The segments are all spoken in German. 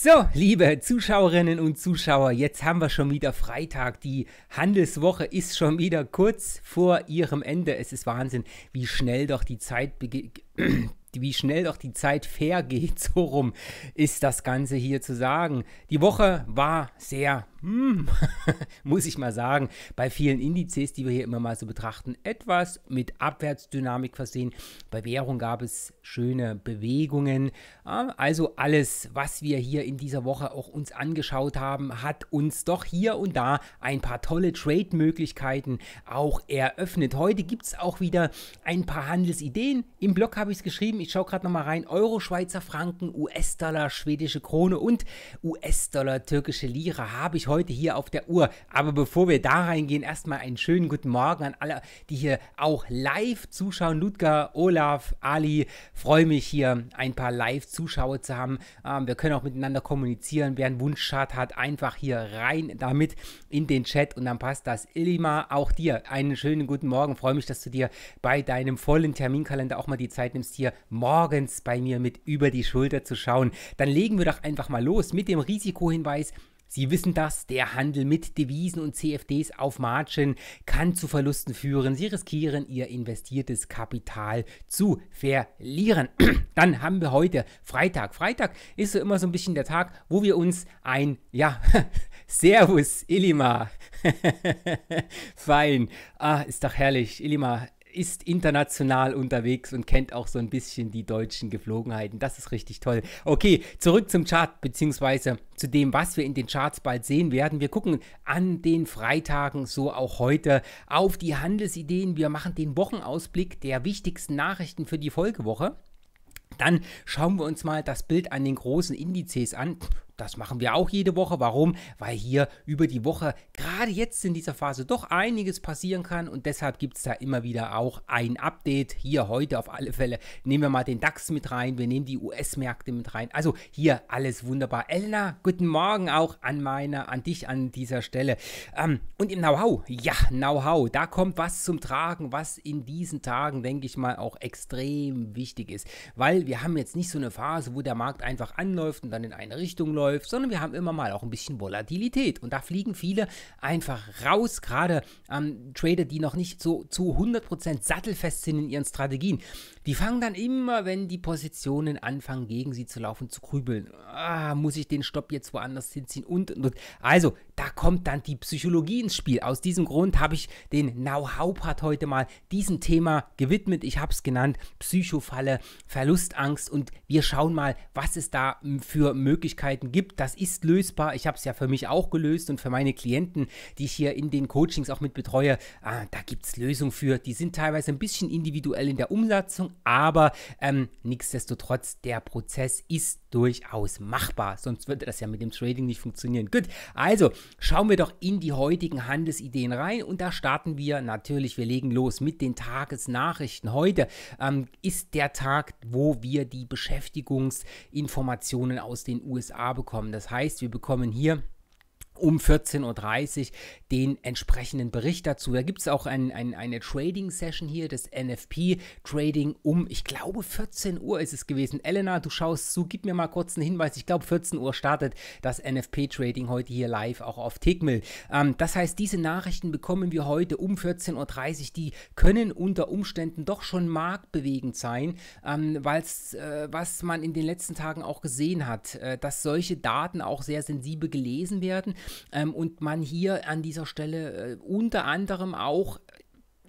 So, liebe Zuschauerinnen und Zuschauer, jetzt haben wir schon wieder Freitag. Die Handelswoche ist schon wieder kurz vor ihrem Ende. Es ist Wahnsinn, wie schnell doch die Zeit wie schnell doch die Zeit vergeht. So rum ist das Ganze hier zu sagen. Die Woche war sehr hm, muss ich mal sagen, bei vielen Indizes, die wir hier immer mal so betrachten, etwas mit Abwärtsdynamik versehen. Bei Währung gab es schöne Bewegungen. Ähm, also alles, was wir hier in dieser Woche auch uns angeschaut haben, hat uns doch hier und da ein paar tolle Trade-Möglichkeiten auch eröffnet. Heute gibt es auch wieder ein paar Handelsideen. Im Blog habe ich es geschrieben. Ich schaue gerade nochmal rein. Euro, Schweizer Franken, US-Dollar, schwedische Krone und US-Dollar, türkische Lira habe ich heute hier auf der Uhr. Aber bevor wir da reingehen, erstmal einen schönen guten Morgen an alle, die hier auch live zuschauen. Ludger, Olaf, Ali, freue mich hier ein paar Live-Zuschauer zu haben. Ähm, wir können auch miteinander kommunizieren. Wer einen Wunschchart hat, einfach hier rein damit in den Chat und dann passt das. Ilima, auch dir einen schönen guten Morgen. Freue mich, dass du dir bei deinem vollen Terminkalender auch mal die Zeit nimmst, hier morgens bei mir mit über die Schulter zu schauen. Dann legen wir doch einfach mal los mit dem Risikohinweis. Sie wissen das, der Handel mit Devisen und CFDs auf Margin kann zu Verlusten führen. Sie riskieren ihr investiertes Kapital zu verlieren. Dann haben wir heute Freitag. Freitag ist so immer so ein bisschen der Tag, wo wir uns ein, ja, Servus, Ilima. Fein. Ah, ist doch herrlich. Ilima, ist international unterwegs und kennt auch so ein bisschen die deutschen Geflogenheiten. Das ist richtig toll. Okay, zurück zum Chart, beziehungsweise zu dem, was wir in den Charts bald sehen werden. Wir gucken an den Freitagen, so auch heute, auf die Handelsideen. Wir machen den Wochenausblick der wichtigsten Nachrichten für die Folgewoche. Dann schauen wir uns mal das Bild an den großen Indizes an. Das machen wir auch jede Woche. Warum? Weil hier über die Woche, gerade jetzt in dieser Phase, doch einiges passieren kann und deshalb gibt es da immer wieder auch ein Update. Hier heute auf alle Fälle nehmen wir mal den DAX mit rein, wir nehmen die US-Märkte mit rein. Also hier alles wunderbar. Elena, guten Morgen auch an meine, an dich an dieser Stelle. Ähm, und im Know-how, ja, Know-how, da kommt was zum Tragen, was in diesen Tagen, denke ich mal, auch extrem wichtig ist. Weil wir haben jetzt nicht so eine Phase, wo der Markt einfach anläuft und dann in eine Richtung läuft läuft, sondern wir haben immer mal auch ein bisschen Volatilität. Und da fliegen viele einfach raus, gerade ähm, Trader, die noch nicht so zu 100% sattelfest sind in ihren Strategien. Die fangen dann immer, wenn die Positionen anfangen, gegen sie zu laufen, zu grübeln. Ah, muss ich den Stopp jetzt woanders hinziehen? Und, und, und. Also, da kommt dann die Psychologie ins Spiel. Aus diesem Grund habe ich den Know-how-Part heute mal diesem Thema gewidmet. Ich habe es genannt Psychofalle, Verlustangst. Und wir schauen mal, was es da für Möglichkeiten gibt. Das ist lösbar. Ich habe es ja für mich auch gelöst und für meine Klienten, die ich hier in den Coachings auch mit betreue. Ah, da gibt es Lösungen für. Die sind teilweise ein bisschen individuell in der Umsetzung, aber ähm, nichtsdestotrotz, der Prozess ist durchaus machbar, sonst würde das ja mit dem Trading nicht funktionieren. Gut, also schauen wir doch in die heutigen Handelsideen rein und da starten wir natürlich, wir legen los mit den Tagesnachrichten. Heute ähm, ist der Tag, wo wir die Beschäftigungsinformationen aus den USA bekommen. Das heißt, wir bekommen hier um 14.30 Uhr den entsprechenden Bericht dazu. Da gibt es auch ein, ein, eine Trading-Session hier, das NFP-Trading um, ich glaube, 14 Uhr ist es gewesen. Elena, du schaust zu, gib mir mal kurz einen Hinweis. Ich glaube, 14 Uhr startet das NFP-Trading heute hier live auch auf Tickmill. Ähm, das heißt, diese Nachrichten bekommen wir heute um 14.30 Uhr. Die können unter Umständen doch schon marktbewegend sein, ähm, weil äh, was man in den letzten Tagen auch gesehen hat, äh, dass solche Daten auch sehr sensibel gelesen werden ähm, und man hier an dieser Stelle äh, unter anderem auch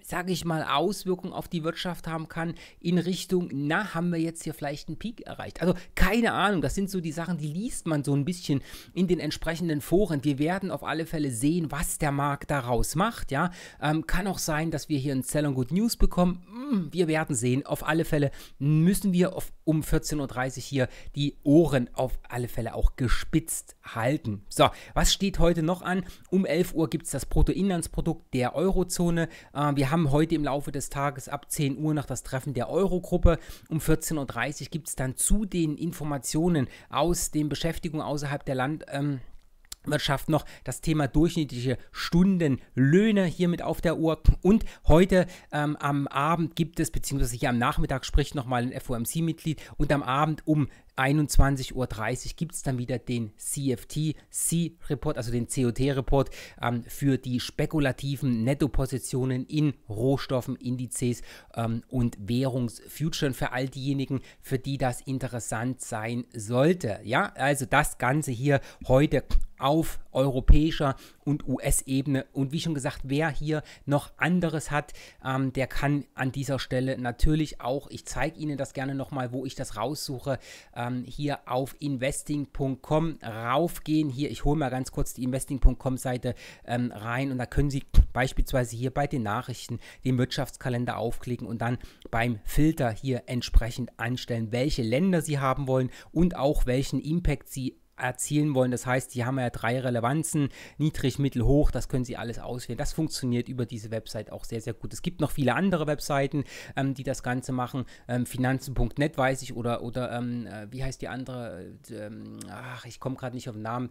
sage ich mal, Auswirkungen auf die Wirtschaft haben kann in Richtung, na, haben wir jetzt hier vielleicht einen Peak erreicht? Also keine Ahnung, das sind so die Sachen, die liest man so ein bisschen in den entsprechenden Foren. Wir werden auf alle Fälle sehen, was der Markt daraus macht, ja. Ähm, kann auch sein, dass wir hier ein Sell on Good News bekommen. Hm, wir werden sehen. Auf alle Fälle müssen wir auf, um 14.30 Uhr hier die Ohren auf alle Fälle auch gespitzt halten. So, was steht heute noch an? Um 11 Uhr gibt es das Bruttoinlandsprodukt der Eurozone. Ähm, wir haben haben heute im Laufe des Tages ab 10 Uhr noch das Treffen der Eurogruppe. Um 14.30 Uhr gibt es dann zu den Informationen aus den Beschäftigungen außerhalb der Land. Ähm, Wirtschaft noch das Thema durchschnittliche Stundenlöhne hier mit auf der Uhr. Und heute ähm, am Abend gibt es, beziehungsweise hier am Nachmittag spricht nochmal ein FOMC-Mitglied und am Abend um 21.30 Uhr gibt es dann wieder den CFT-C-Report, also den COT-Report ähm, für die spekulativen Nettopositionen in Rohstoffen, Indizes ähm, und Währungsfuturen für all diejenigen, für die das interessant sein sollte. Ja, also das Ganze hier heute auf europäischer und US-Ebene. Und wie schon gesagt, wer hier noch anderes hat, ähm, der kann an dieser Stelle natürlich auch, ich zeige Ihnen das gerne nochmal, wo ich das raussuche, ähm, ähm, hier auf investing.com raufgehen. Hier, ich hole mal ganz kurz die investing.com Seite ähm, rein und da können Sie beispielsweise hier bei den Nachrichten den Wirtschaftskalender aufklicken und dann beim Filter hier entsprechend einstellen, welche Länder Sie haben wollen und auch welchen Impact Sie erzielen wollen. Das heißt, die haben ja drei Relevanzen, niedrig, mittel, hoch, das können sie alles auswählen. Das funktioniert über diese Website auch sehr, sehr gut. Es gibt noch viele andere Webseiten, ähm, die das Ganze machen. Ähm, Finanzen.net weiß ich oder, oder ähm, äh, wie heißt die andere? Äh, ähm, ach, ich komme gerade nicht auf den Namen.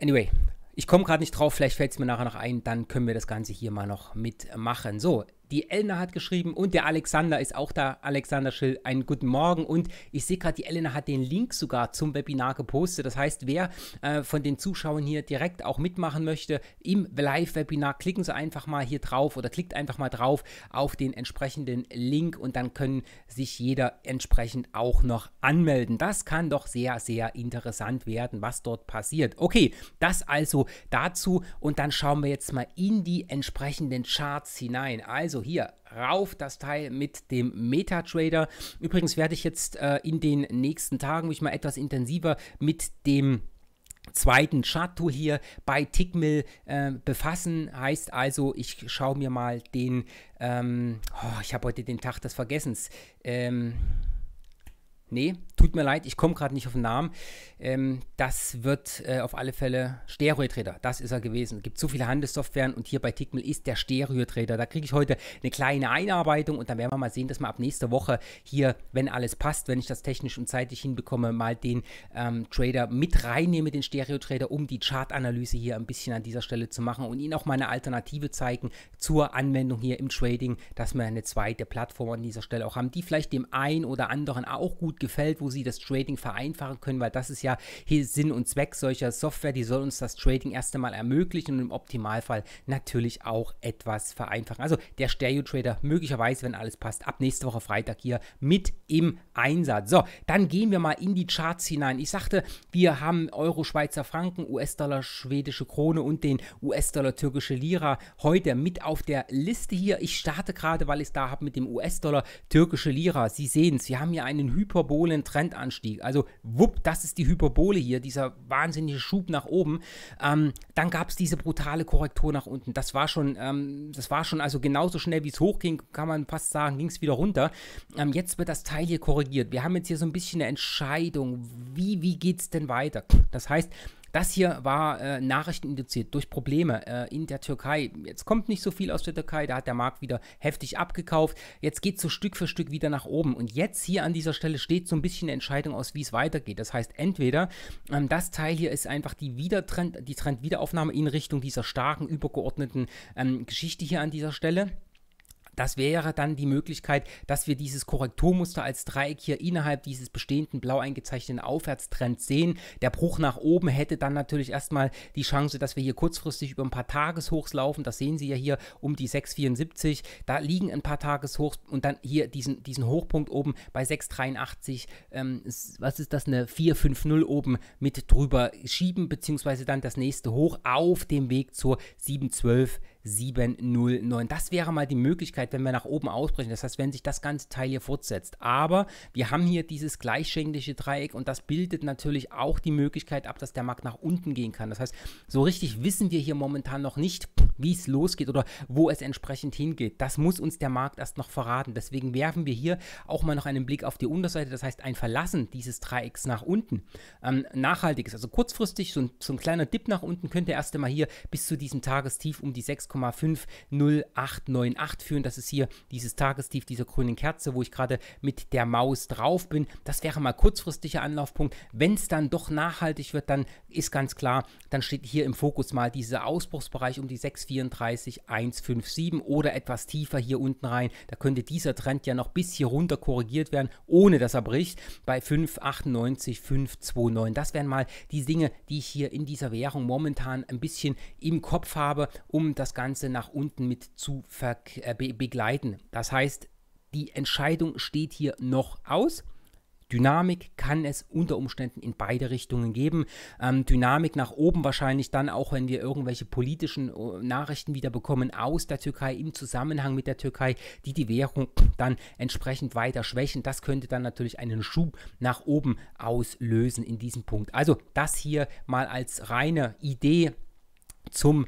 Anyway, ich komme gerade nicht drauf, vielleicht fällt es mir nachher noch ein, dann können wir das Ganze hier mal noch mitmachen. So, die Elena hat geschrieben und der Alexander ist auch da. Alexander Schill, einen guten Morgen. Und ich sehe gerade, die Elena hat den Link sogar zum Webinar gepostet. Das heißt, wer äh, von den Zuschauern hier direkt auch mitmachen möchte im Live-Webinar, klicken Sie einfach mal hier drauf oder klickt einfach mal drauf auf den entsprechenden Link und dann können sich jeder entsprechend auch noch anmelden. Das kann doch sehr, sehr interessant werden, was dort passiert. Okay, das also dazu und dann schauen wir jetzt mal in die entsprechenden Charts hinein. Also also hier rauf das Teil mit dem MetaTrader. Übrigens werde ich jetzt äh, in den nächsten Tagen mich mal etwas intensiver mit dem zweiten Chart-Tool hier bei Tickmill äh, befassen. Heißt also, ich schaue mir mal den, ähm, oh, ich habe heute den Tag des Vergessens. Ähm, nee, Tut mir leid, ich komme gerade nicht auf den Namen. Ähm, das wird äh, auf alle Fälle Stereo-Trader. Das ist er gewesen. Es gibt zu viele Handelssoftwaren und hier bei Tickmill ist der Stereo-Trader. Da kriege ich heute eine kleine Einarbeitung und dann werden wir mal sehen, dass wir ab nächster Woche hier, wenn alles passt, wenn ich das technisch und zeitlich hinbekomme, mal den ähm, Trader mit reinnehme, den Stereo-Trader, um die Chartanalyse hier ein bisschen an dieser Stelle zu machen und Ihnen auch mal eine Alternative zeigen zur Anwendung hier im Trading, dass wir eine zweite Plattform an dieser Stelle auch haben, die vielleicht dem einen oder anderen auch gut gefällt, wo sie das Trading vereinfachen können, weil das ist ja hier Sinn und Zweck solcher Software. Die soll uns das Trading erst einmal ermöglichen und im Optimalfall natürlich auch etwas vereinfachen. Also der Stereo Trader möglicherweise, wenn alles passt, ab nächste Woche Freitag hier mit im Einsatz. So, dann gehen wir mal in die Charts hinein. Ich sagte, wir haben Euro, Schweizer Franken, US-Dollar, schwedische Krone und den US-Dollar, türkische Lira heute mit auf der Liste hier. Ich starte gerade, weil ich es da habe mit dem US-Dollar, türkische Lira. Sie sehen es, wir haben hier einen hyperbolen Trend Trendanstieg. Also wupp, das ist die Hyperbole hier, dieser wahnsinnige Schub nach oben. Ähm, dann gab es diese brutale Korrektur nach unten. Das war schon, ähm, das war schon also genauso schnell, wie es hochging, kann man fast sagen, ging es wieder runter. Ähm, jetzt wird das Teil hier korrigiert. Wir haben jetzt hier so ein bisschen eine Entscheidung, wie, wie geht es denn weiter? Das heißt, das hier war äh, nachrichteninduziert durch Probleme äh, in der Türkei. Jetzt kommt nicht so viel aus der Türkei, da hat der Markt wieder heftig abgekauft. Jetzt geht es so Stück für Stück wieder nach oben. Und jetzt hier an dieser Stelle steht so ein bisschen eine Entscheidung aus, wie es weitergeht. Das heißt, entweder ähm, das Teil hier ist einfach die, Wiedertrend, die Trendwiederaufnahme in Richtung dieser starken, übergeordneten ähm, Geschichte hier an dieser Stelle. Das wäre dann die Möglichkeit, dass wir dieses Korrekturmuster als Dreieck hier innerhalb dieses bestehenden blau eingezeichneten Aufwärtstrends sehen. Der Bruch nach oben hätte dann natürlich erstmal die Chance, dass wir hier kurzfristig über ein paar Tageshochs laufen. Das sehen Sie ja hier um die 6,74. Da liegen ein paar Tageshochs und dann hier diesen, diesen Hochpunkt oben bei 6,83. Ähm, was ist das? Eine 4,50 oben mit drüber schieben, beziehungsweise dann das nächste Hoch auf dem Weg zur 7,12. 709. Das wäre mal die Möglichkeit, wenn wir nach oben ausbrechen. Das heißt, wenn sich das ganze Teil hier fortsetzt. Aber wir haben hier dieses gleichschenkliche Dreieck und das bildet natürlich auch die Möglichkeit ab, dass der Markt nach unten gehen kann. Das heißt, so richtig wissen wir hier momentan noch nicht, wie es losgeht oder wo es entsprechend hingeht. Das muss uns der Markt erst noch verraten. Deswegen werfen wir hier auch mal noch einen Blick auf die Unterseite. Das heißt, ein Verlassen dieses Dreiecks nach unten. Ähm, ist. also kurzfristig, so ein, so ein, kleiner Dip nach unten könnte erst einmal hier bis zu diesem Tagestief um die 6,50898 führen. Das ist hier dieses Tagestief dieser grünen Kerze, wo ich gerade mit der Maus drauf bin. Das wäre mal kurzfristiger Anlaufpunkt. Wenn es dann doch nachhaltig wird, dann ist ganz klar, dann steht hier im Fokus mal dieser Ausbruchsbereich um die 6 1,34, 1,57 oder etwas tiefer hier unten rein. Da könnte dieser Trend ja noch bis hier runter korrigiert werden, ohne dass er bricht, bei 5,98, 5,29. Das wären mal die Dinge, die ich hier in dieser Währung momentan ein bisschen im Kopf habe, um das Ganze nach unten mit zu be begleiten. Das heißt, die Entscheidung steht hier noch aus. Dynamik kann es unter Umständen in beide Richtungen geben. Ähm, Dynamik nach oben wahrscheinlich dann auch, wenn wir irgendwelche politischen äh, Nachrichten wieder bekommen aus der Türkei im Zusammenhang mit der Türkei, die die Währung dann entsprechend weiter schwächen. Das könnte dann natürlich einen Schub nach oben auslösen in diesem Punkt. Also das hier mal als reine Idee zum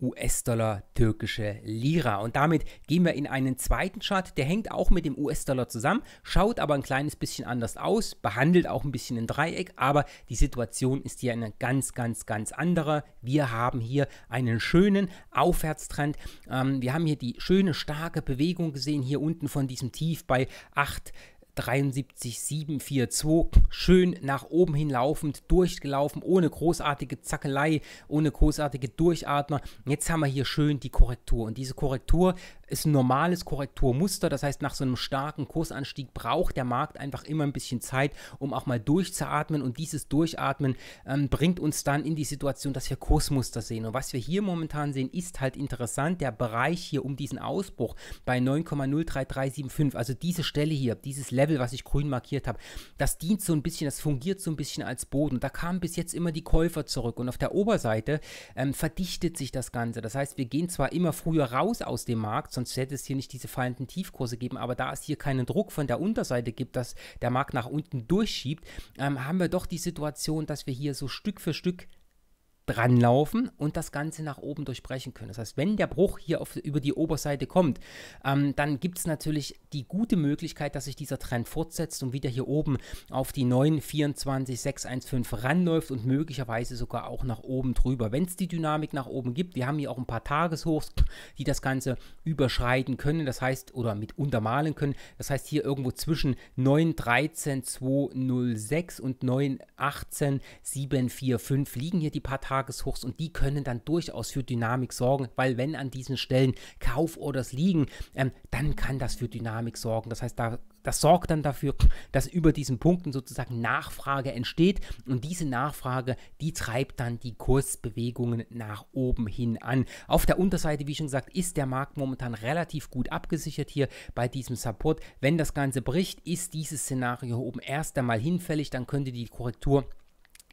US-Dollar, türkische Lira. Und damit gehen wir in einen zweiten Chart, der hängt auch mit dem US-Dollar zusammen, schaut aber ein kleines bisschen anders aus, behandelt auch ein bisschen ein Dreieck, aber die Situation ist hier eine ganz, ganz, ganz andere. Wir haben hier einen schönen Aufwärtstrend. Ähm, wir haben hier die schöne, starke Bewegung gesehen, hier unten von diesem Tief bei 8. 73,742. Schön nach oben hin laufend, durchgelaufen, ohne großartige Zackelei, ohne großartige Durchatmer. Jetzt haben wir hier schön die Korrektur. Und diese Korrektur ist ein normales Korrekturmuster. Das heißt, nach so einem starken Kursanstieg braucht der Markt einfach immer ein bisschen Zeit, um auch mal durchzuatmen. Und dieses Durchatmen ähm, bringt uns dann in die Situation, dass wir Kursmuster sehen. Und was wir hier momentan sehen, ist halt interessant. Der Bereich hier um diesen Ausbruch bei 9,03375, also diese Stelle hier, dieses Level, was ich grün markiert habe, das dient so ein bisschen, das fungiert so ein bisschen als Boden. Da kamen bis jetzt immer die Käufer zurück. Und auf der Oberseite ähm, verdichtet sich das Ganze. Das heißt, wir gehen zwar immer früher raus aus dem Markt, sonst hätte es hier nicht diese fallenden Tiefkurse geben. Aber da es hier keinen Druck von der Unterseite gibt, dass der Markt nach unten durchschiebt, ähm, haben wir doch die Situation, dass wir hier so Stück für Stück dranlaufen und das Ganze nach oben durchbrechen können. Das heißt, wenn der Bruch hier auf, über die Oberseite kommt, ähm, dann gibt es natürlich die gute Möglichkeit, dass sich dieser Trend fortsetzt und wieder hier oben auf die 9,24,615 ranläuft und möglicherweise sogar auch nach oben drüber. Wenn es die Dynamik nach oben gibt, wir haben hier auch ein paar Tageshochs, die das Ganze überschreiten können, das heißt, oder mit untermalen können, das heißt hier irgendwo zwischen 9,13,206 und 9,18,745 liegen hier die paar Tageshochs. Tageshochs und die können dann durchaus für Dynamik sorgen, weil wenn an diesen Stellen Kauforders liegen, ähm, dann kann das für Dynamik sorgen. Das heißt, da, das sorgt dann dafür, dass über diesen Punkten sozusagen Nachfrage entsteht und diese Nachfrage, die treibt dann die Kursbewegungen nach oben hin an. Auf der Unterseite, wie schon gesagt, ist der Markt momentan relativ gut abgesichert hier bei diesem Support. Wenn das Ganze bricht, ist dieses Szenario oben erst einmal hinfällig, dann könnte die Korrektur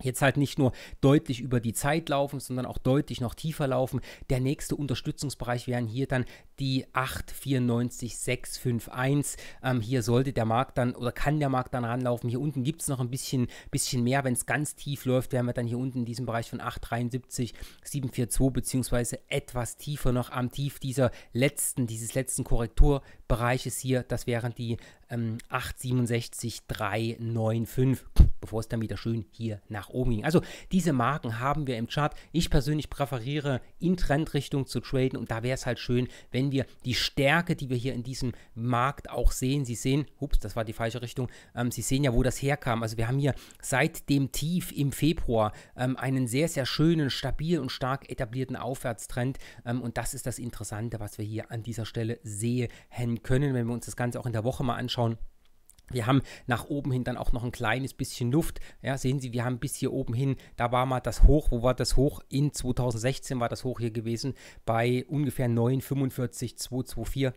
jetzt halt nicht nur deutlich über die Zeit laufen, sondern auch deutlich noch tiefer laufen. Der nächste Unterstützungsbereich wären hier dann die 894651. Ähm, hier sollte der Markt dann oder kann der Markt dann ranlaufen. Hier unten gibt es noch ein bisschen, bisschen mehr. Wenn es ganz tief läuft, wären wir dann hier unten in diesem Bereich von 873742 742 beziehungsweise etwas tiefer noch am Tief dieser letzten, dieses letzten Korrektur. Bereich ist hier, das wären die ähm, 867395, bevor es dann wieder schön hier nach oben ging. Also diese Marken haben wir im Chart. Ich persönlich präferiere in Trendrichtung zu traden und da wäre es halt schön, wenn wir die Stärke, die wir hier in diesem Markt auch sehen, Sie sehen, ups, das war die falsche Richtung, ähm, Sie sehen ja, wo das herkam. Also wir haben hier seit dem Tief im Februar ähm, einen sehr, sehr schönen, stabilen und stark etablierten Aufwärtstrend ähm, und das ist das Interessante, was wir hier an dieser Stelle sehen können, wenn wir uns das Ganze auch in der Woche mal anschauen. Wir haben nach oben hin dann auch noch ein kleines bisschen Luft. Ja, sehen Sie, wir haben bis hier oben hin, da war mal das Hoch, wo war das Hoch? In 2016 war das Hoch hier gewesen bei ungefähr 9,45,224.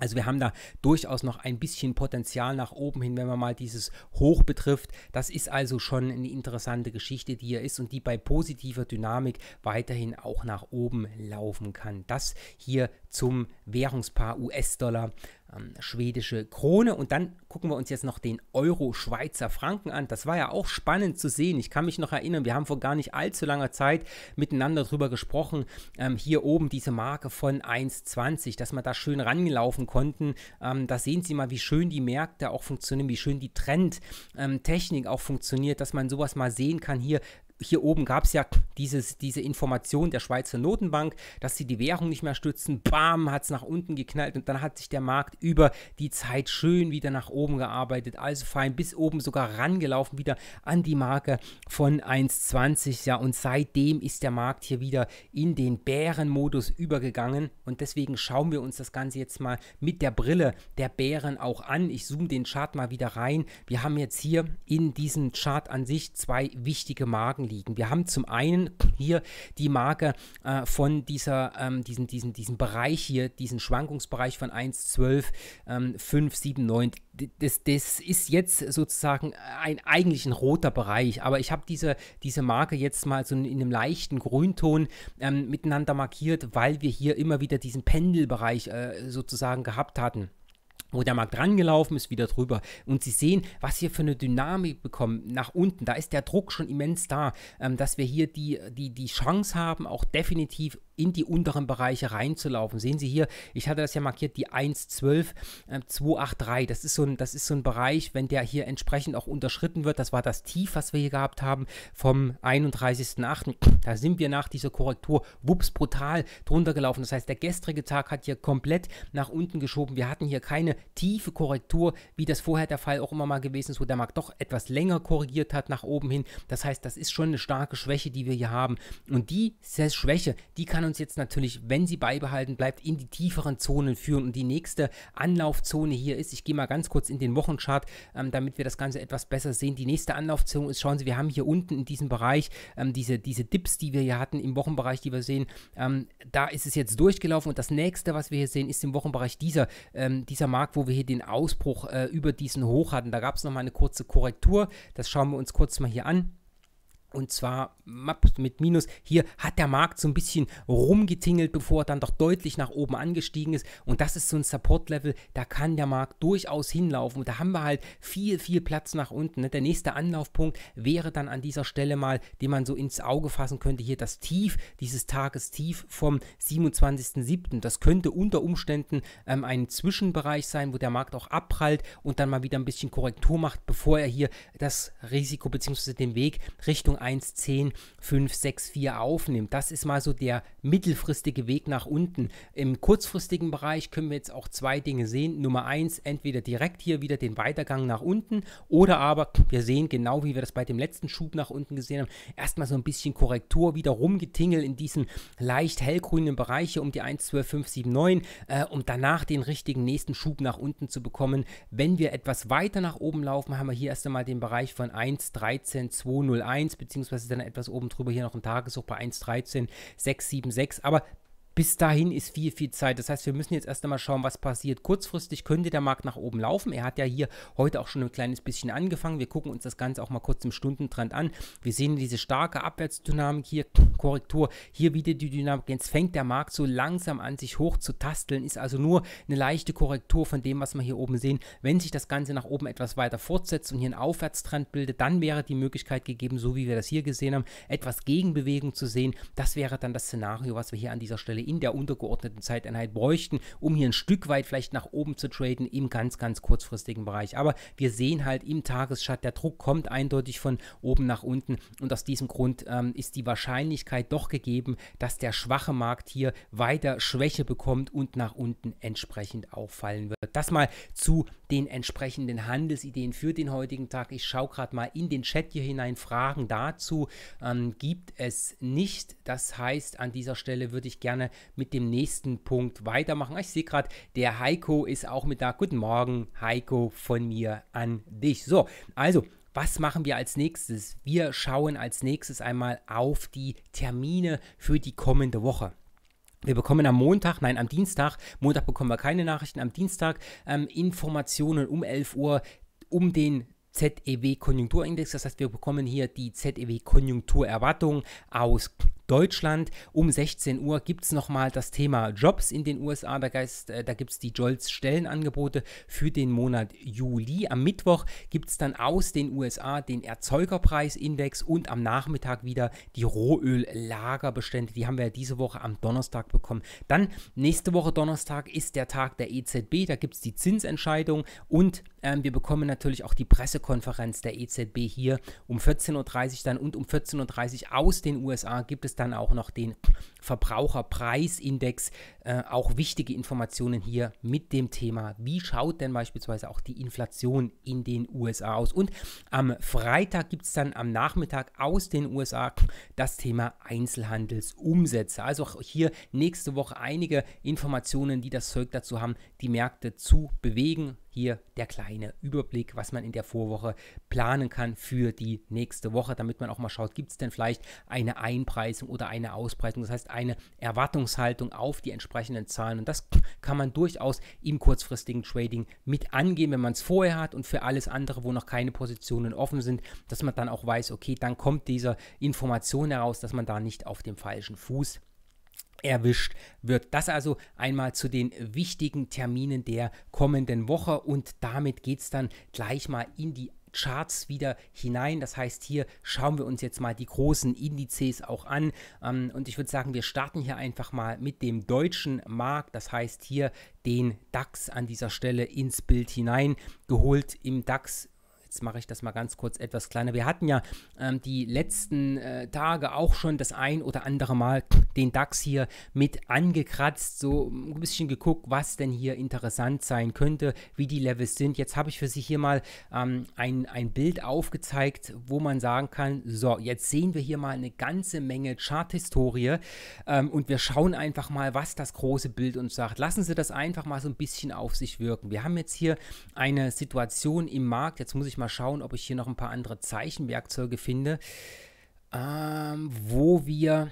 Also wir haben da durchaus noch ein bisschen Potenzial nach oben hin, wenn man mal dieses Hoch betrifft. Das ist also schon eine interessante Geschichte, die hier ist und die bei positiver Dynamik weiterhin auch nach oben laufen kann. Das hier zum Währungspaar US-Dollar, ähm, schwedische Krone. Und dann gucken wir uns jetzt noch den Euro-Schweizer Franken an. Das war ja auch spannend zu sehen. Ich kann mich noch erinnern, wir haben vor gar nicht allzu langer Zeit miteinander darüber gesprochen. Ähm, hier oben diese Marke von 1,20, dass man da schön rangelaufen konnten. Ähm, da sehen Sie mal, wie schön die Märkte auch funktionieren, wie schön die Trendtechnik auch funktioniert, dass man sowas mal sehen kann. Hier hier oben gab es ja dieses, diese Information der Schweizer Notenbank, dass sie die Währung nicht mehr stützen. Bam, hat es nach unten geknallt und dann hat sich der Markt über die Zeit schön wieder nach oben gearbeitet. Also fein bis oben sogar rangelaufen, wieder an die Marke von 1,20. Ja, und seitdem ist der Markt hier wieder in den Bärenmodus übergegangen. Und deswegen schauen wir uns das Ganze jetzt mal mit der Brille der Bären auch an. Ich zoome den Chart mal wieder rein. Wir haben jetzt hier in diesem Chart an sich zwei wichtige Marken liegen. Wir haben zum einen hier die Marke äh, von dieser, ähm, diesen, diesen, diesen Bereich hier, diesen Schwankungsbereich von 1, 12, ähm, 5, 7, 9. Das, das ist jetzt sozusagen ein eigentlich ein roter Bereich, aber ich habe diese, diese Marke jetzt mal so in einem leichten Grünton ähm, miteinander markiert, weil wir hier immer wieder diesen Pendelbereich äh, sozusagen gehabt hatten wo der Markt rangelaufen ist, wieder drüber. Und Sie sehen, was hier für eine Dynamik bekommen nach unten. Da ist der Druck schon immens da, ähm, dass wir hier die, die, die Chance haben, auch definitiv in die unteren Bereiche reinzulaufen. Sehen Sie hier, ich hatte das ja markiert, die 112, äh, 283. Das ist, so ein, das ist so ein Bereich, wenn der hier entsprechend auch unterschritten wird. Das war das Tief, was wir hier gehabt haben vom 31.08. Da sind wir nach dieser Korrektur wups brutal drunter gelaufen. Das heißt, der gestrige Tag hat hier komplett nach unten geschoben. Wir hatten hier keine tiefe Korrektur, wie das vorher der Fall auch immer mal gewesen ist, wo der Markt doch etwas länger korrigiert hat nach oben hin. Das heißt, das ist schon eine starke Schwäche, die wir hier haben. Und diese Schwäche, die kann uns uns jetzt natürlich, wenn sie beibehalten bleibt, in die tieferen Zonen führen. Und die nächste Anlaufzone hier ist, ich gehe mal ganz kurz in den Wochenchart, ähm, damit wir das Ganze etwas besser sehen. Die nächste Anlaufzone ist, schauen Sie, wir haben hier unten in diesem Bereich ähm, diese, diese Dips, die wir hier hatten im Wochenbereich, die wir sehen. Ähm, da ist es jetzt durchgelaufen und das nächste, was wir hier sehen, ist im Wochenbereich dieser, ähm, dieser Markt, wo wir hier den Ausbruch äh, über diesen Hoch hatten. Da gab es nochmal eine kurze Korrektur. Das schauen wir uns kurz mal hier an. Und zwar mit Minus. Hier hat der Markt so ein bisschen rumgetingelt, bevor er dann doch deutlich nach oben angestiegen ist. Und das ist so ein Support-Level, da kann der Markt durchaus hinlaufen. Und da haben wir halt viel, viel Platz nach unten. Ne? Der nächste Anlaufpunkt wäre dann an dieser Stelle mal, den man so ins Auge fassen könnte. Hier das Tief, dieses Tagestief vom 27.07. Das könnte unter Umständen ähm, ein Zwischenbereich sein, wo der Markt auch abprallt und dann mal wieder ein bisschen Korrektur macht, bevor er hier das Risiko bzw. den Weg Richtung 1, 10, 5, 6, 4 aufnimmt. Das ist mal so der mittelfristige Weg nach unten. Im kurzfristigen Bereich können wir jetzt auch zwei Dinge sehen. Nummer eins, entweder direkt hier wieder den Weitergang nach unten oder aber wir sehen genau, wie wir das bei dem letzten Schub nach unten gesehen haben, erstmal so ein bisschen Korrektur, wieder rumgetingelt in diesen leicht hellgrünen Bereich hier um die 1, 12, 5, 1,12579, äh, um danach den richtigen nächsten Schub nach unten zu bekommen. Wenn wir etwas weiter nach oben laufen, haben wir hier erst einmal den Bereich von 1, 13, 2, 0, 1,13201 beziehungsweise dann etwas oben drüber hier noch ein Tageshoch bei 1,13676. Aber bis dahin ist viel, viel Zeit. Das heißt, wir müssen jetzt erst einmal schauen, was passiert. Kurzfristig könnte der Markt nach oben laufen. Er hat ja hier heute auch schon ein kleines bisschen angefangen. Wir gucken uns das Ganze auch mal kurz im Stundentrend an. Wir sehen diese starke Abwärtsdynamik hier, Korrektur, hier wieder die Dynamik. Jetzt fängt der Markt so langsam an, sich hoch zu tasteln. Ist also nur eine leichte Korrektur von dem, was wir hier oben sehen. Wenn sich das Ganze nach oben etwas weiter fortsetzt und hier einen Aufwärtstrend bildet, dann wäre die Möglichkeit gegeben, so wie wir das hier gesehen haben, etwas Gegenbewegung zu sehen. Das wäre dann das Szenario, was wir hier an dieser Stelle in der untergeordneten Zeiteinheit bräuchten, um hier ein Stück weit vielleicht nach oben zu traden im ganz, ganz kurzfristigen Bereich. Aber wir sehen halt im Tagesschatt, der Druck kommt eindeutig von oben nach unten und aus diesem Grund ähm, ist die Wahrscheinlichkeit doch gegeben, dass der schwache Markt hier weiter Schwäche bekommt und nach unten entsprechend auffallen wird. Das mal zu den entsprechenden Handelsideen für den heutigen Tag. Ich schaue gerade mal in den Chat hier hinein. Fragen dazu ähm, gibt es nicht. Das heißt, an dieser Stelle würde ich gerne mit dem nächsten Punkt weitermachen. Ich sehe gerade, der Heiko ist auch mit da. Guten Morgen, Heiko, von mir an dich. So, also was machen wir als nächstes? Wir schauen als nächstes einmal auf die Termine für die kommende Woche. Wir bekommen am Montag, nein, am Dienstag, Montag bekommen wir keine Nachrichten, am Dienstag ähm, Informationen um 11 Uhr um den ZEW-Konjunkturindex. Das heißt, wir bekommen hier die ZEW-Konjunkturerwartung aus Deutschland. Um 16 Uhr gibt es nochmal das Thema Jobs in den USA. Da, äh, da gibt es die Jolts Stellenangebote für den Monat Juli. Am Mittwoch gibt es dann aus den USA den Erzeugerpreisindex und am Nachmittag wieder die Rohöllagerbestände. Die haben wir ja diese Woche am Donnerstag bekommen. Dann nächste Woche Donnerstag ist der Tag der EZB. Da gibt es die Zinsentscheidung und ähm, wir bekommen natürlich auch die Pressekonferenz der EZB hier um 14.30 Uhr dann und um 14.30 Uhr aus den USA gibt es dann auch noch den Verbraucherpreisindex äh, auch wichtige Informationen hier mit dem Thema, wie schaut denn beispielsweise auch die Inflation in den USA aus. Und am Freitag gibt es dann am Nachmittag aus den USA das Thema Einzelhandelsumsätze. Also auch hier nächste Woche einige Informationen, die das Zeug dazu haben, die Märkte zu bewegen. Hier der kleine Überblick, was man in der Vorwoche planen kann für die nächste Woche, damit man auch mal schaut, gibt es denn vielleicht eine Einpreisung oder eine Auspreisung. Das heißt, eine Erwartungshaltung auf die entsprechenden Zahlen. Und das kann man durchaus im kurzfristigen Trading mit angehen, wenn man es vorher hat und für alles andere, wo noch keine Positionen offen sind, dass man dann auch weiß, okay, dann kommt diese Information heraus, dass man da nicht auf dem falschen Fuß erwischt wird. Das also einmal zu den wichtigen Terminen der kommenden Woche und damit geht es dann gleich mal in die Charts wieder hinein. Das heißt, hier schauen wir uns jetzt mal die großen Indizes auch an. Ähm, und ich würde sagen, wir starten hier einfach mal mit dem deutschen Markt. Das heißt, hier den DAX an dieser Stelle ins Bild hinein geholt. Im DAX Jetzt mache ich das mal ganz kurz etwas kleiner. Wir hatten ja ähm, die letzten äh, Tage auch schon das ein oder andere Mal den DAX hier mit angekratzt, so ein bisschen geguckt, was denn hier interessant sein könnte, wie die Levels sind. Jetzt habe ich für Sie hier mal ähm, ein, ein Bild aufgezeigt, wo man sagen kann, so, jetzt sehen wir hier mal eine ganze Menge Charthistorie ähm, und wir schauen einfach mal, was das große Bild uns sagt. Lassen Sie das einfach mal so ein bisschen auf sich wirken. Wir haben jetzt hier eine Situation im Markt, jetzt muss ich mal schauen, ob ich hier noch ein paar andere Zeichenwerkzeuge finde, ähm, wo wir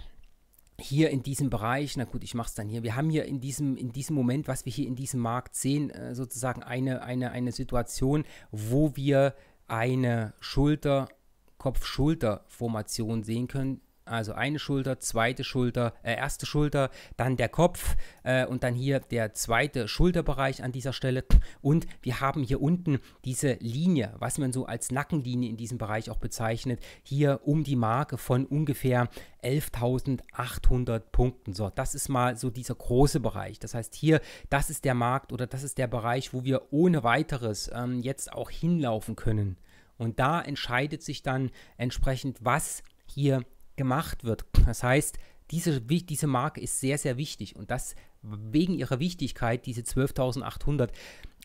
hier in diesem Bereich, na gut, ich mache es dann hier, wir haben hier in diesem, in diesem Moment, was wir hier in diesem Markt sehen, äh, sozusagen eine, eine, eine Situation, wo wir eine Schulter Kopf-Schulter-Formation sehen können, also eine Schulter, zweite Schulter, äh, erste Schulter, dann der Kopf äh, und dann hier der zweite Schulterbereich an dieser Stelle. Und wir haben hier unten diese Linie, was man so als Nackenlinie in diesem Bereich auch bezeichnet, hier um die Marke von ungefähr 11.800 Punkten. So, das ist mal so dieser große Bereich. Das heißt hier, das ist der Markt oder das ist der Bereich, wo wir ohne weiteres ähm, jetzt auch hinlaufen können. Und da entscheidet sich dann entsprechend, was hier gemacht wird. Das heißt, diese, diese Marke ist sehr, sehr wichtig und das wegen ihrer Wichtigkeit, diese 12.800.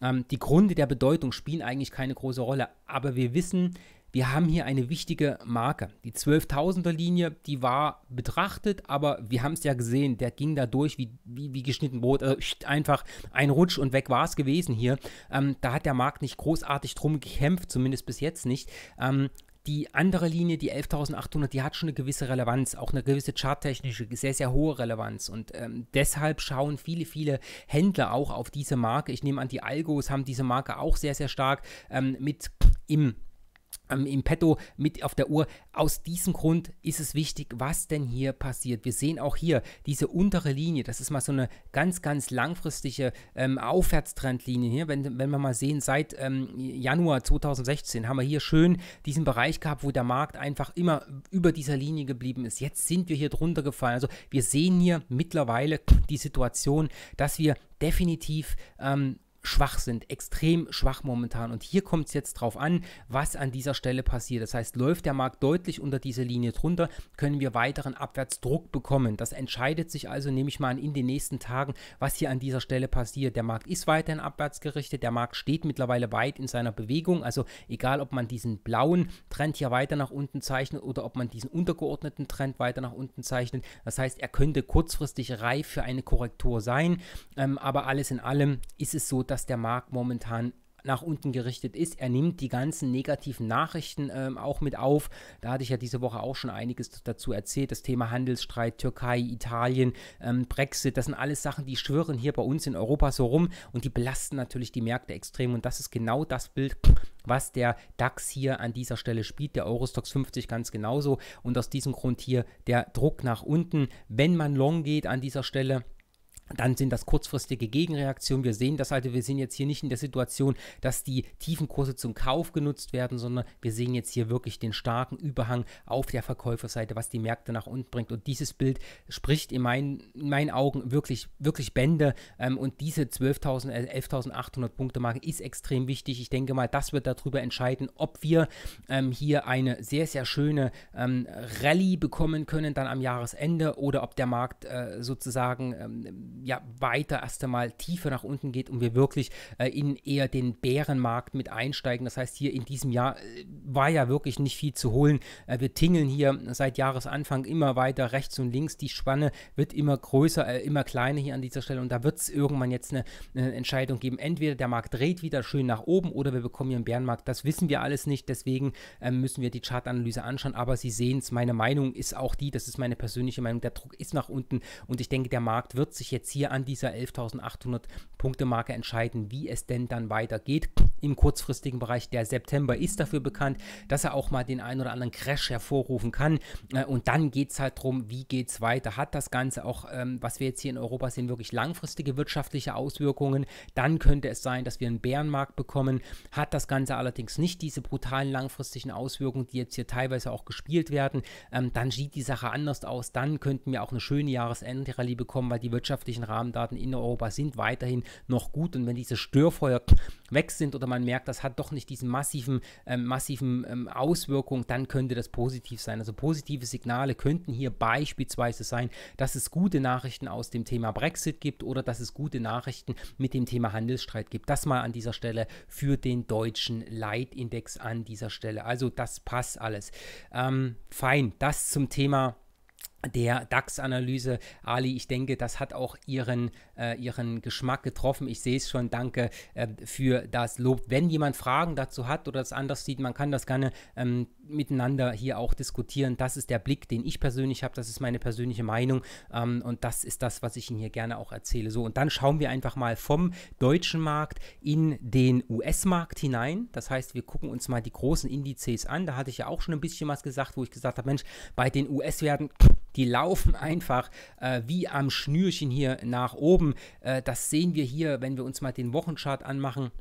Ähm, die Gründe der Bedeutung spielen eigentlich keine große Rolle, aber wir wissen, wir haben hier eine wichtige Marke. Die 12.000er Linie, die war betrachtet, aber wir haben es ja gesehen, der ging da durch wie, wie, wie geschnitten Brot. Also einfach ein Rutsch und weg war es gewesen hier. Ähm, da hat der Markt nicht großartig drum gekämpft, zumindest bis jetzt nicht. Ähm, die andere Linie, die 11.800, die hat schon eine gewisse Relevanz, auch eine gewisse charttechnische, sehr, sehr hohe Relevanz. Und ähm, deshalb schauen viele, viele Händler auch auf diese Marke. Ich nehme an, die Algos haben diese Marke auch sehr, sehr stark ähm, mit im ähm, im Petto mit auf der Uhr. Aus diesem Grund ist es wichtig, was denn hier passiert. Wir sehen auch hier diese untere Linie. Das ist mal so eine ganz, ganz langfristige ähm, Aufwärtstrendlinie hier. Wenn, wenn wir mal sehen, seit ähm, Januar 2016 haben wir hier schön diesen Bereich gehabt, wo der Markt einfach immer über dieser Linie geblieben ist. Jetzt sind wir hier drunter gefallen. Also wir sehen hier mittlerweile die Situation, dass wir definitiv ähm, schwach sind, extrem schwach momentan. Und hier kommt es jetzt drauf an, was an dieser Stelle passiert. Das heißt, läuft der Markt deutlich unter diese Linie drunter, können wir weiteren Abwärtsdruck bekommen. Das entscheidet sich also, nehme ich mal an, in den nächsten Tagen, was hier an dieser Stelle passiert. Der Markt ist weiterhin abwärts gerichtet, der Markt steht mittlerweile weit in seiner Bewegung. Also egal, ob man diesen blauen Trend hier weiter nach unten zeichnet oder ob man diesen untergeordneten Trend weiter nach unten zeichnet. Das heißt, er könnte kurzfristig reif für eine Korrektur sein. Ähm, aber alles in allem ist es so, dass der Markt momentan nach unten gerichtet ist. Er nimmt die ganzen negativen Nachrichten ähm, auch mit auf. Da hatte ich ja diese Woche auch schon einiges dazu erzählt. Das Thema Handelsstreit, Türkei, Italien, ähm, Brexit, das sind alles Sachen, die schwirren hier bei uns in Europa so rum und die belasten natürlich die Märkte extrem. Und das ist genau das Bild, was der DAX hier an dieser Stelle spielt, der Eurostox 50 ganz genauso. Und aus diesem Grund hier der Druck nach unten. Wenn man long geht an dieser Stelle, dann sind das kurzfristige Gegenreaktionen. Wir sehen das also, wir sind jetzt hier nicht in der Situation, dass die tiefen Kurse zum Kauf genutzt werden, sondern wir sehen jetzt hier wirklich den starken Überhang auf der Verkäuferseite, was die Märkte nach unten bringt. Und dieses Bild spricht in, mein, in meinen Augen wirklich, wirklich Bände. Ähm, und diese 12.000, 11.800 äh, Punkte Marke ist extrem wichtig. Ich denke mal, das wird darüber entscheiden, ob wir ähm, hier eine sehr, sehr schöne ähm, Rallye bekommen können dann am Jahresende oder ob der Markt äh, sozusagen ähm, ja, weiter erst einmal tiefer nach unten geht und wir wirklich äh, in eher den Bärenmarkt mit einsteigen. Das heißt, hier in diesem Jahr äh, war ja wirklich nicht viel zu holen. Äh, wir tingeln hier seit Jahresanfang immer weiter rechts und links. Die Spanne wird immer größer, äh, immer kleiner hier an dieser Stelle und da wird es irgendwann jetzt eine, eine, Entscheidung geben. Entweder der Markt dreht wieder schön nach oben oder wir bekommen hier einen Bärenmarkt. Das wissen wir alles nicht, deswegen äh, müssen wir die Chartanalyse anschauen. Aber Sie sehen es, meine Meinung ist auch die, das ist meine persönliche Meinung, der Druck ist nach unten und ich denke, der Markt wird sich jetzt hier an dieser 11.800 Punkte Marke entscheiden, wie es denn dann weitergeht. Im kurzfristigen Bereich der September ist dafür bekannt, dass er auch mal den einen oder anderen Crash hervorrufen kann. Äh, und dann geht es halt darum, wie geht es weiter. Hat das Ganze auch, ähm, was wir jetzt hier in Europa sehen, wirklich langfristige wirtschaftliche Auswirkungen? Dann könnte es sein, dass wir einen Bärenmarkt bekommen. Hat das Ganze allerdings nicht diese brutalen langfristigen Auswirkungen, die jetzt hier teilweise auch gespielt werden, ähm, dann sieht die Sache anders aus. Dann könnten wir auch eine schöne Jahresendrallye bekommen, weil die wirtschaftliche wirtschaftlichen Rahmendaten in Europa sind weiterhin noch gut. Und wenn diese Störfeuer weg sind oder man merkt, das hat doch nicht diesen massiven, ähm, massiven ähm, Auswirkung, dann könnte das positiv sein. Also positive Signale könnten hier beispielsweise sein, dass es gute Nachrichten aus dem Thema Brexit gibt oder dass es gute Nachrichten mit dem Thema Handelsstreit gibt. Das mal an dieser Stelle für den deutschen Leitindex an dieser Stelle. Also das passt alles. Ähm, fein, das zum Thema der DAX-Analyse. Ali, ich denke, das hat auch Ihren, äh, Ihren Geschmack getroffen. Ich sehe es schon. Danke äh, für das Lob. Wenn jemand Fragen dazu hat oder es anders sieht, man kann das gerne ähm, miteinander hier auch diskutieren. Das ist der Blick, den ich persönlich habe. Das ist meine persönliche Meinung. Ähm, und das ist das, was ich Ihnen hier gerne auch erzähle. So, und dann schauen wir einfach mal vom deutschen Markt in den US-Markt hinein. Das heißt, wir gucken uns mal die großen Indizes an. Da hatte ich ja auch schon ein bisschen was gesagt, wo ich gesagt habe, Mensch, bei den US-Werten die laufen einfach äh, wie am Schnürchen hier nach oben. Äh, das sehen wir hier, wenn wir uns mal den Wochenchart anmachen.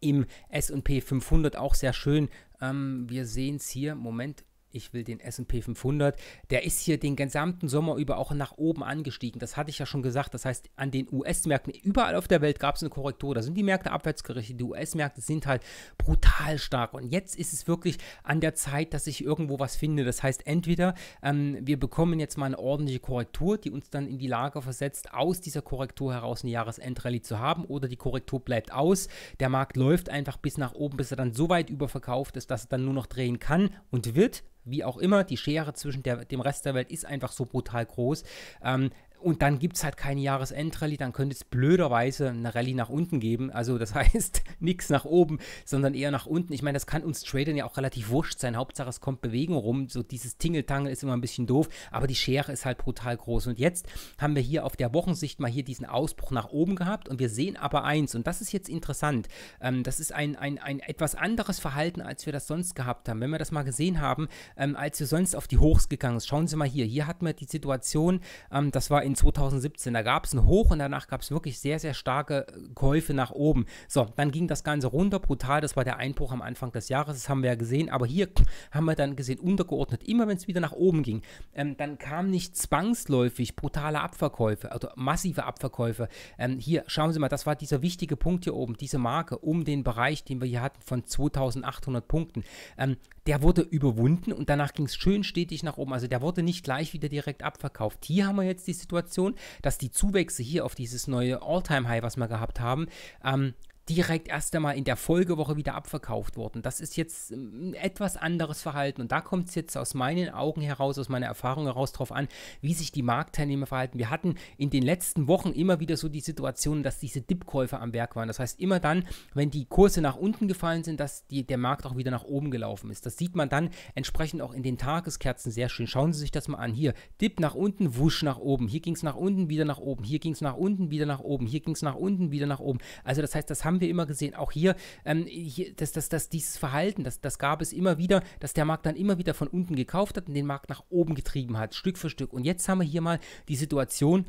Im SP 500 auch sehr schön. Ähm, wir sehen es hier, Moment, ich will den SP 500, der ist hier den gesamten Sommer über auch nach oben angestiegen. Das hatte ich ja schon gesagt. Das heißt, an den US-Märkten, überall auf der Welt gab es eine Korrektur. Da sind die Märkte abwärts gerichtet. Die US-Märkte sind halt brutal stark. Und jetzt ist es wirklich an der Zeit, dass ich irgendwo was finde. Das heißt, entweder ähm, wir bekommen jetzt mal eine ordentliche Korrektur, die uns dann in die Lage versetzt, aus dieser Korrektur heraus eine Jahresendrallye zu haben, oder die Korrektur bleibt aus. Der Markt läuft einfach bis nach oben, bis er dann so weit überverkauft ist, dass er dann nur noch drehen kann und wird wie auch immer, die Schere zwischen der, dem Rest der Welt ist einfach so brutal groß. Ähm, und dann gibt es halt keine Jahresendrallye, dann könnte es blöderweise eine Rallye nach unten geben. Also das heißt nichts nach oben, sondern eher nach unten. Ich meine, das kann uns Tradern ja auch relativ wurscht sein. Hauptsache es kommt Bewegung rum. So dieses Tingeltangel ist immer ein bisschen doof, aber die Schere ist halt brutal groß. Und jetzt haben wir hier auf der Wochensicht mal hier diesen Ausbruch nach oben gehabt und wir sehen aber eins, und das ist jetzt interessant, ähm, das ist ein, ein, ein etwas anderes Verhalten, als wir das sonst gehabt haben. Wenn wir das mal gesehen haben, ähm, als wir sonst auf die Hochs gegangen sind, schauen Sie mal hier, hier hatten wir die Situation, ähm, das war in in 2017. Da gab es ein Hoch und danach gab es wirklich sehr, sehr starke äh, Käufe nach oben. So, dann ging das Ganze runter, brutal. Das war der Einbruch am Anfang des Jahres, das haben wir ja gesehen. Aber hier haben wir dann gesehen, untergeordnet, immer wenn es wieder nach oben ging, ähm, dann kamen nicht zwangsläufig brutale Abverkäufe, also massive Abverkäufe. Ähm, hier, schauen Sie mal, das war dieser wichtige Punkt hier oben, diese Marke um den Bereich, den wir hier hatten, von 2800 Punkten. Ähm, der wurde überwunden und danach ging es schön stetig nach oben. Also der wurde nicht gleich wieder direkt abverkauft. Hier haben wir jetzt die Situation, Situation, dass die Zuwächse hier auf dieses neue All-Time-High, was wir gehabt haben, ähm, direkt erst einmal in der Folgewoche wieder abverkauft worden. Das ist jetzt ähm, ein etwas anderes Verhalten. Und da kommt es jetzt aus meinen Augen heraus, aus meiner Erfahrung heraus drauf an, wie sich die Marktteilnehmer verhalten. Wir hatten in den letzten Wochen immer wieder so die Situation, dass diese Dipkäufer am Werk waren. Das heißt, immer dann, wenn die Kurse nach unten gefallen sind, dass die, der Markt auch wieder nach oben gelaufen ist. Das sieht man dann entsprechend auch in den Tageskerzen sehr schön. Schauen Sie sich das mal an. Hier, Dip nach unten, Wusch nach oben. Hier ging es nach unten, wieder nach oben. Hier ging es nach unten, wieder nach oben. Hier ging es nach unten, wieder nach oben. Also das heißt, das haben haben wir immer gesehen. Auch hier, ähm, hier das, das, das, dieses Verhalten, das, das gab es immer wieder, dass der Markt dann immer wieder von unten gekauft hat und den Markt nach oben getrieben hat, Stück für Stück. Und jetzt haben wir hier mal die Situation,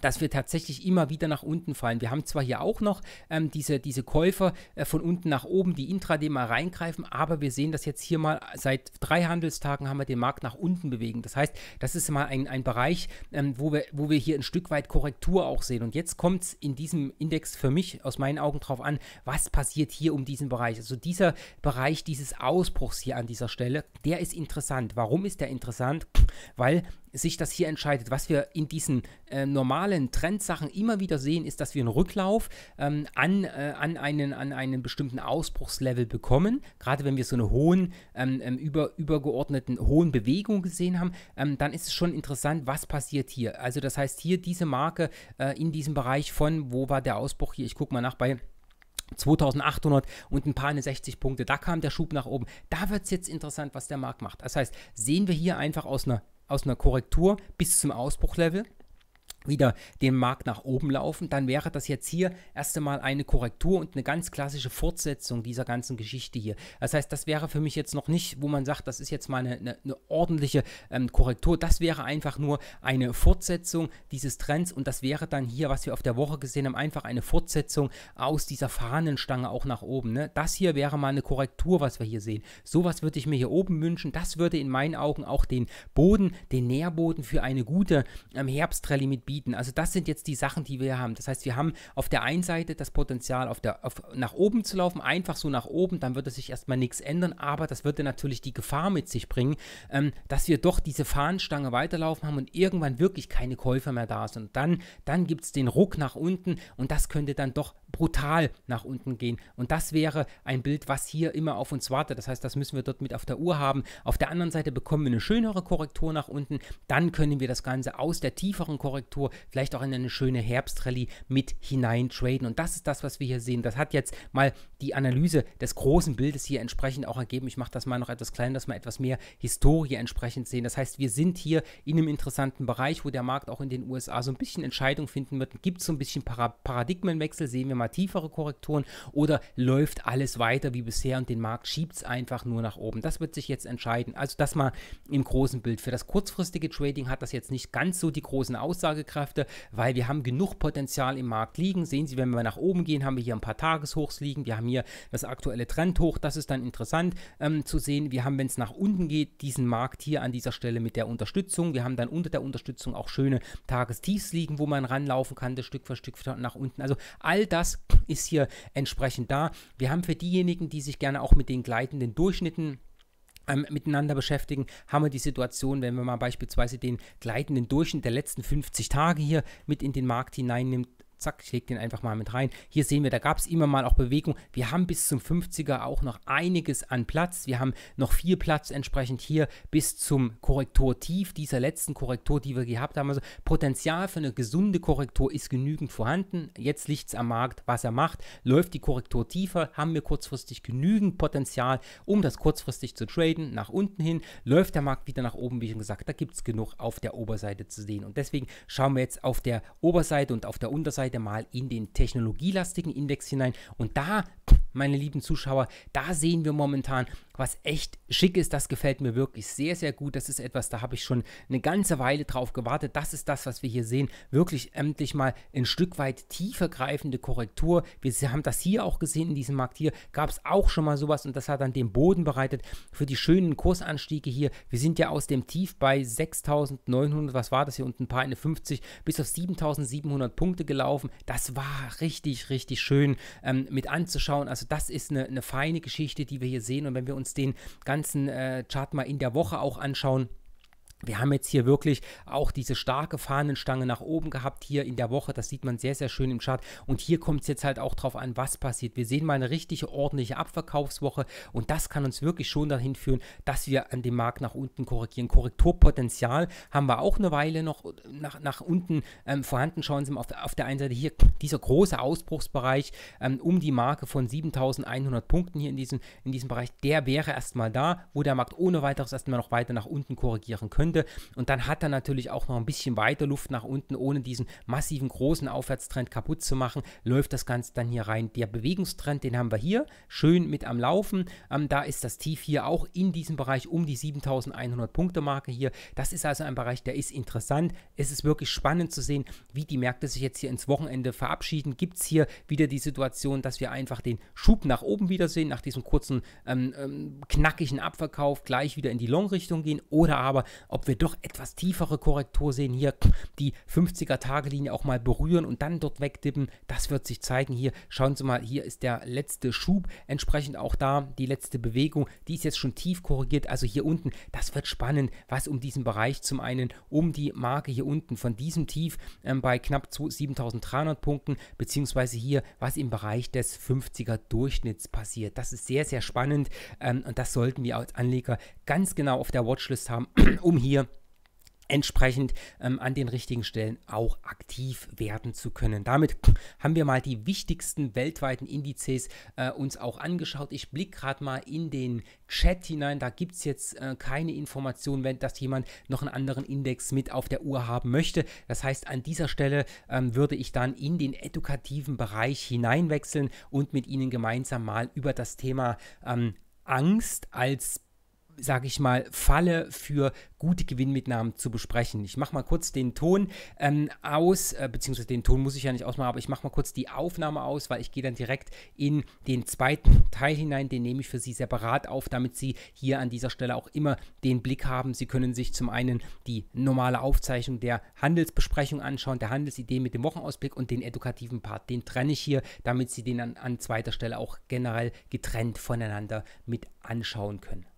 dass wir tatsächlich immer wieder nach unten fallen. Wir haben zwar hier auch noch ähm, diese, diese Käufer äh, von unten nach oben, die intraday mal reingreifen, aber wir sehen das jetzt hier mal, seit drei Handelstagen haben wir den Markt nach unten bewegen. Das heißt, das ist mal ein, ein Bereich, ähm, wo, wir, wo wir hier ein Stück weit Korrektur auch sehen. Und jetzt kommt es in diesem Index für mich aus meinen Augen drauf an, was passiert hier um diesen Bereich. Also dieser Bereich dieses Ausbruchs hier an dieser Stelle, der ist interessant. Warum ist der interessant? Weil sich das hier entscheidet. Was wir in diesen äh, normalen Trendsachen immer wieder sehen, ist, dass wir einen Rücklauf ähm, an, äh, an, einen, an einen bestimmten Ausbruchslevel bekommen. Gerade wenn wir so eine hohen, ähm, ähm, über, übergeordneten, hohen Bewegung gesehen haben, ähm, dann ist es schon interessant, was passiert hier. Also das heißt hier diese Marke äh, in diesem Bereich von, wo war der Ausbruch hier? Ich gucke mal nach bei 2800 und ein paar 60 Punkte. Da kam der Schub nach oben. Da wird es jetzt interessant, was der Markt macht. Das heißt, sehen wir hier einfach aus einer aus einer Korrektur bis zum Ausbruchlevel wieder den Markt nach oben laufen, dann wäre das jetzt hier erst einmal eine Korrektur und eine ganz klassische Fortsetzung dieser ganzen Geschichte hier. Das heißt, das wäre für mich jetzt noch nicht, wo man sagt, das ist jetzt mal eine, eine, eine ordentliche ähm, Korrektur. Das wäre einfach nur eine Fortsetzung dieses Trends und das wäre dann hier, was wir auf der Woche gesehen haben, einfach eine Fortsetzung aus dieser Fahnenstange auch nach oben. Ne? Das hier wäre mal eine Korrektur, was wir hier sehen. Sowas würde ich mir hier oben wünschen. Das würde in meinen Augen auch den Boden, den Nährboden für eine gute ähm, Herbstrallye mit bieten bieten. Also das sind jetzt die Sachen, die wir haben. Das heißt, wir haben auf der einen Seite das Potenzial, auf der, auf, nach oben zu laufen, einfach so nach oben, dann würde sich erstmal nichts ändern, aber das würde natürlich die Gefahr mit sich bringen, ähm, dass wir doch diese Fahnenstange weiterlaufen haben und irgendwann wirklich keine Käufer mehr da sind. Und dann, dann gibt es den Ruck nach unten und das könnte dann doch brutal nach unten gehen. Und das wäre ein Bild, was hier immer auf uns wartet. Das heißt, das müssen wir dort mit auf der Uhr haben. Auf der anderen Seite bekommen wir eine schönere Korrektur nach unten. Dann können wir das Ganze aus der tieferen Korrektur vielleicht auch in eine schöne Herbstrallye mit hinein traden. Und das ist das, was wir hier sehen. Das hat jetzt mal die Analyse des großen Bildes hier entsprechend auch ergeben. Ich mache das mal noch etwas klein, dass wir etwas mehr Historie entsprechend sehen. Das heißt, wir sind hier in einem interessanten Bereich, wo der Markt auch in den USA so ein bisschen Entscheidung finden wird. Gibt es so ein bisschen Para Paradigmenwechsel, sehen wir mal mal tiefere Korrekturen oder läuft alles weiter wie bisher und den Markt schiebt es einfach nur nach oben. Das wird sich jetzt entscheiden. Also das mal im großen Bild. Für das kurzfristige Trading hat das jetzt nicht ganz so die großen Aussagekräfte, weil wir haben genug Potenzial im Markt liegen. Sehen Sie, wenn wir nach oben gehen, haben wir hier ein paar Tageshochs liegen. Wir haben hier das aktuelle Trendhoch. Das ist dann interessant ähm, zu sehen. Wir haben, wenn es nach unten geht, diesen Markt hier an dieser Stelle mit der Unterstützung. Wir haben dann unter der Unterstützung auch schöne Tagestiefs liegen, wo man ranlaufen kann, das Stück für Stück nach unten. Also all das ist hier entsprechend da. Wir haben für diejenigen, die sich gerne auch mit den gleitenden Durchschnitten ähm, miteinander beschäftigen, haben wir die Situation, wenn wir mal beispielsweise den gleitenden Durchschnitt der letzten 50 Tage hier mit in den Markt hineinnimmt, zack, ich lege den einfach mal mit rein. Hier sehen wir, da gab es immer mal auch Bewegung. Wir haben bis zum 50er auch noch einiges an Platz. Wir haben noch viel Platz entsprechend hier bis zum Korrekturtief, dieser letzten Korrektur, die wir gehabt haben. Also Potenzial für eine gesunde Korrektur ist genügend vorhanden. Jetzt liegt es am Markt, was er macht. Läuft die Korrektur tiefer, haben wir kurzfristig genügend Potenzial, um das kurzfristig zu traden, nach unten hin. Läuft der Markt wieder nach oben, wie schon gesagt, da gibt es genug auf der Oberseite zu sehen. Und deswegen schauen wir jetzt auf der Oberseite und auf der Unterseite zweite Mal in den technologielastigen Index hinein. Und da meine lieben Zuschauer, da sehen wir momentan, was echt schick ist. Das gefällt mir wirklich sehr, sehr gut. Das ist etwas, da habe ich schon eine ganze Weile drauf gewartet. Das ist das, was wir hier sehen. Wirklich endlich mal ein Stück weit tiefer greifende Korrektur. Wir haben das hier auch gesehen in diesem Markt. Hier gab es auch schon mal sowas und das hat dann den Boden bereitet für die schönen Kursanstiege hier. Wir sind ja aus dem Tief bei 6.900, was war das hier unten, ein paar eine 50, bis auf 7.700 Punkte gelaufen. Das war richtig, richtig schön ähm, mit anzuschauen anschauen. Also das ist eine, eine feine Geschichte, die wir hier sehen. Und wenn wir uns den ganzen äh, Chart mal in der Woche auch anschauen, wir haben jetzt hier wirklich auch diese starke Fahnenstange nach oben gehabt hier in der Woche. Das sieht man sehr, sehr schön im Chart. Und hier kommt es jetzt halt auch drauf an, was passiert. Wir sehen mal eine richtige, ordentliche Abverkaufswoche. Und das kann uns wirklich schon dahin führen, dass wir an dem Markt nach unten korrigieren. Korrekturpotenzial haben wir auch eine Weile noch nach, nach unten ähm, vorhanden. Schauen Sie mal auf der, auf der einen Seite hier dieser große Ausbruchsbereich ähm, um die Marke von 7100 Punkten hier in diesem, in diesem Bereich. Der wäre erstmal da, wo der Markt ohne weiteres erstmal noch weiter nach unten korrigieren könnte. Runde. Und dann hat er natürlich auch noch ein bisschen weiter Luft nach unten, ohne diesen massiven großen Aufwärtstrend kaputt zu machen. Läuft das Ganze dann hier rein. Der Bewegungstrend, den haben wir hier schön mit am Laufen. Ähm, da ist das Tief hier auch in diesem Bereich um die 7100 Punkte Marke hier. Das ist also ein Bereich, der ist interessant. Es ist wirklich spannend zu sehen, wie die Märkte sich jetzt hier ins Wochenende verabschieden. Gibt es hier wieder die Situation, dass wir einfach den Schub nach oben wiedersehen, nach diesem kurzen ähm, ähm knackigen Abverkauf gleich wieder in die Long-Richtung gehen oder aber ob ob wir doch etwas tiefere Korrektur sehen hier, die 50er-Tage-Linie auch mal berühren und dann dort wegdippen, das wird sich zeigen hier. Schauen Sie mal, hier ist der letzte Schub, entsprechend auch da die letzte Bewegung, die ist jetzt schon tief korrigiert, also hier unten, das wird spannend, was um diesen Bereich zum einen, um die Marke hier unten von diesem Tief ähm, bei knapp 7300 Punkten, beziehungsweise hier, was im Bereich des 50er Durchschnitts passiert. Das ist sehr, sehr spannend ähm, und das sollten wir als Anleger ganz genau auf der Watchlist haben, um hier hier entsprechend ähm, an den richtigen Stellen auch aktiv werden zu können. Damit haben wir mal die wichtigsten weltweiten Indizes äh, uns auch angeschaut. Ich blicke gerade mal in den Chat hinein. Da gibt es jetzt äh, keine Information, wenn das jemand noch einen anderen Index mit auf der Uhr haben möchte. Das heißt, an dieser Stelle ähm, würde ich dann in den edukativen Bereich hineinwechseln und mit Ihnen gemeinsam mal über das Thema ähm, Angst als sage ich mal, Falle für gute Gewinnmitnahmen zu besprechen. Ich mache mal kurz den Ton ähm, aus, äh, beziehungsweise den Ton muss ich ja nicht ausmachen, aber ich mache mal kurz die Aufnahme aus, weil ich gehe dann direkt in den zweiten Teil hinein, den nehme ich für Sie separat auf, damit Sie hier an dieser Stelle auch immer den Blick haben. Sie können sich zum einen die normale Aufzeichnung der Handelsbesprechung anschauen, der Handelsidee mit dem Wochenausblick und den edukativen Part, den trenne ich hier, damit Sie den an, an zweiter Stelle auch generell getrennt voneinander mit anschauen können.